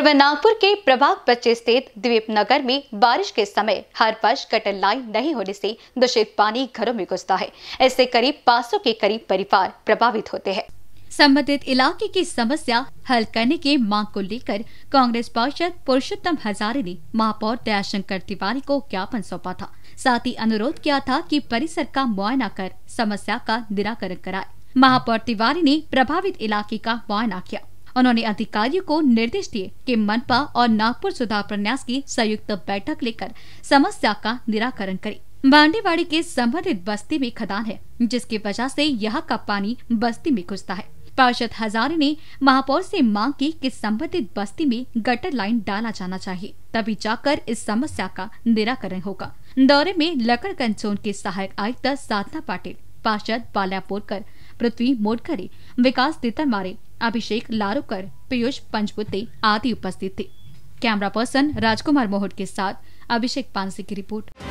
पूर्व नागपुर के प्रभाग बच्चे स्थित द्वीप नगर में बारिश के समय हर वर्ष कटर लाइन नहीं होने से दूषित पानी घरों में घुसता है इससे करीब पाँच के करीब परिवार प्रभावित होते हैं संबंधित इलाके की समस्या हल करने की मांग को लेकर कांग्रेस पार्षद पुरुषोत्तम हजारे ने महापौर दयाशंकर तिवारी को ज्ञापन सौंपा था साथ ही अनुरोध किया था कि परिसर का मुआयना कर समस्या का निराकरण कराए महापौर तिवारी ने प्रभावित इलाके का मुआयना किया उन्होंने अधिकारियों को निर्देश दिए कि मनपा और नागपुर सुधार प्रन्यास की संयुक्त बैठक लेकर समस्या का निराकरण करे बांडीवाड़ी के संबंधित बस्ती में खदान है जिसकी वजह से यहाँ का पानी बस्ती में घुसता है पार्षद हजारे ने महापौर से मांग की कि संबंधित बस्ती में गटर लाइन डाला जाना चाहिए तभी जाकर इस समस्या का निराकरण होगा दौरे में लकड़गंज जोन के सहायक आयुक्त साधना पाटिल पार्षद बाल्या पृथ्वी मोडकरे विकास तितर मारे अभिषेक लारोकर पीयूष पंचपुते आदि उपस्थित थे कैमरा पर्सन राजकुमार मोहट के साथ अभिषेक पांसे की रिपोर्ट